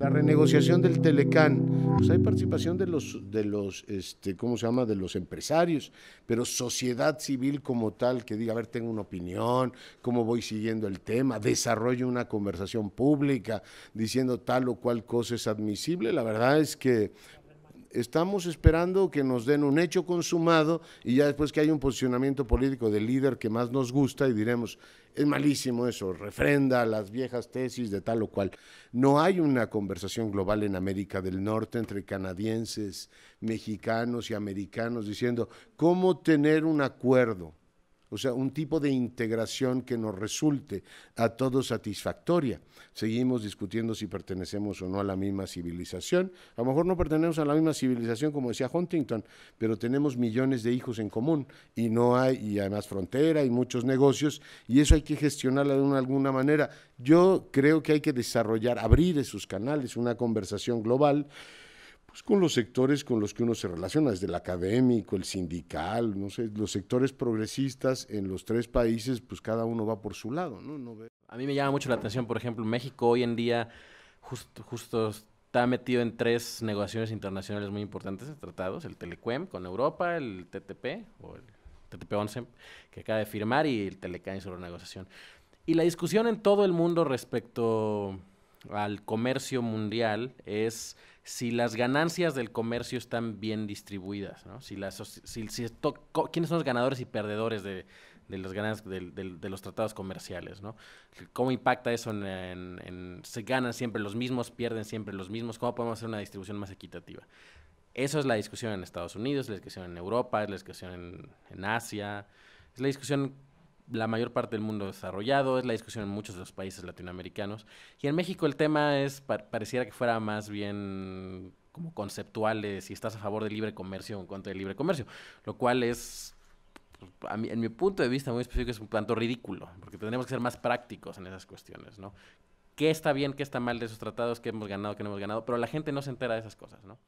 La renegociación del Telecán, pues hay participación de los, de los, este, ¿cómo se llama? De los empresarios, pero sociedad civil como tal que diga, a ver, tengo una opinión, cómo voy siguiendo el tema, desarrollo una conversación pública diciendo tal o cual cosa es admisible. La verdad es que estamos esperando que nos den un hecho consumado y ya después que hay un posicionamiento político del líder que más nos gusta y diremos, es malísimo eso, refrenda las viejas tesis de tal o cual. No hay una conversación global en América del Norte entre canadienses, mexicanos y americanos diciendo cómo tener un acuerdo o sea, un tipo de integración que nos resulte a todos satisfactoria. Seguimos discutiendo si pertenecemos o no a la misma civilización. A lo mejor no pertenecemos a la misma civilización, como decía Huntington, pero tenemos millones de hijos en común y no hay, y además frontera y muchos negocios, y eso hay que gestionarlo de alguna manera. Yo creo que hay que desarrollar, abrir esos canales, una conversación global pues con los sectores con los que uno se relaciona, desde el académico, el sindical, no sé, los sectores progresistas en los tres países, pues cada uno va por su lado, ¿no? A mí me llama mucho la atención, por ejemplo, México hoy en día justo, justo está metido en tres negociaciones internacionales muy importantes de tratados, el Telecuem con Europa, el TTP o el TTP-11 que acaba de firmar y el y sobre negociación. Y la discusión en todo el mundo respecto al comercio mundial es si las ganancias del comercio están bien distribuidas, ¿no? Si si, ¿Quiénes son los ganadores y perdedores de, los tratados comerciales, ¿no? ¿Cómo impacta eso en, Se ganan siempre los mismos, pierden siempre los mismos, ¿cómo podemos hacer una distribución más equitativa? Eso es la discusión en Estados Unidos, es la discusión en Europa, es la discusión en, en Asia, es la discusión la mayor parte del mundo desarrollado, es la discusión en muchos de los países latinoamericanos. Y en México el tema es, pareciera que fuera más bien como conceptual si estás a favor del libre comercio o en contra del libre comercio, lo cual es, en mi punto de vista muy específico, es un tanto ridículo, porque tenemos que ser más prácticos en esas cuestiones, ¿no? ¿Qué está bien, qué está mal de esos tratados, qué hemos ganado, qué no hemos ganado? Pero la gente no se entera de esas cosas, ¿no?